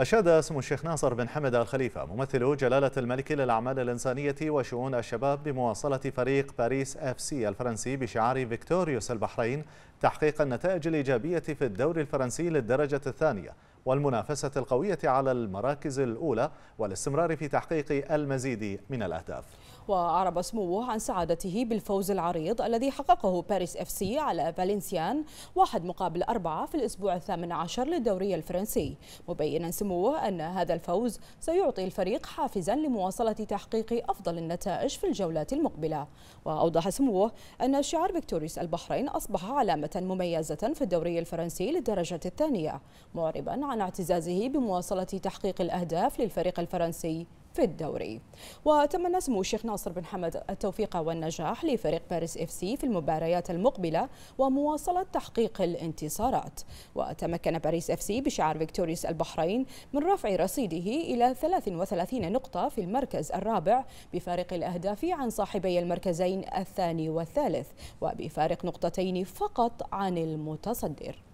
أشاد اسم الشيخ ناصر بن حمد الخليفة ممثل جلالة الملك للأعمال الإنسانية وشؤون الشباب بمواصلة فريق باريس اف سي الفرنسي بشعار فيكتوريوس البحرين تحقيق النتائج الإيجابية في الدوري الفرنسي للدرجة الثانية والمنافسة القوية على المراكز الأولى والاستمرار في تحقيق المزيد من الأهداف وأعرب سموه عن سعادته بالفوز العريض الذي حققه باريس اف سي على فالنسيان واحد مقابل أربعة في الأسبوع الثامن عشر للدوري الفرنسي مبينا سموه أن هذا الفوز سيعطي الفريق حافزا لمواصلة تحقيق أفضل النتائج في الجولات المقبلة وأوضح سموه أن شعار فيكتوريس البحرين أصبح علامة مميزة في الدوري الفرنسي للدرجة الثانية معربا عن اعتزازه بمواصلة تحقيق الأهداف للفريق الفرنسي في الدوري وتم نسم الشيخ ناصر بن حمد التوفيق والنجاح لفريق باريس اف سي في المباريات المقبلة ومواصلة تحقيق الانتصارات وتمكن باريس اف سي بشعار فيكتوريوس البحرين من رفع رصيده إلى 33 نقطة في المركز الرابع بفارق الأهداف عن صاحبي المركزين الثاني والثالث وبفارق نقطتين فقط عن المتصدر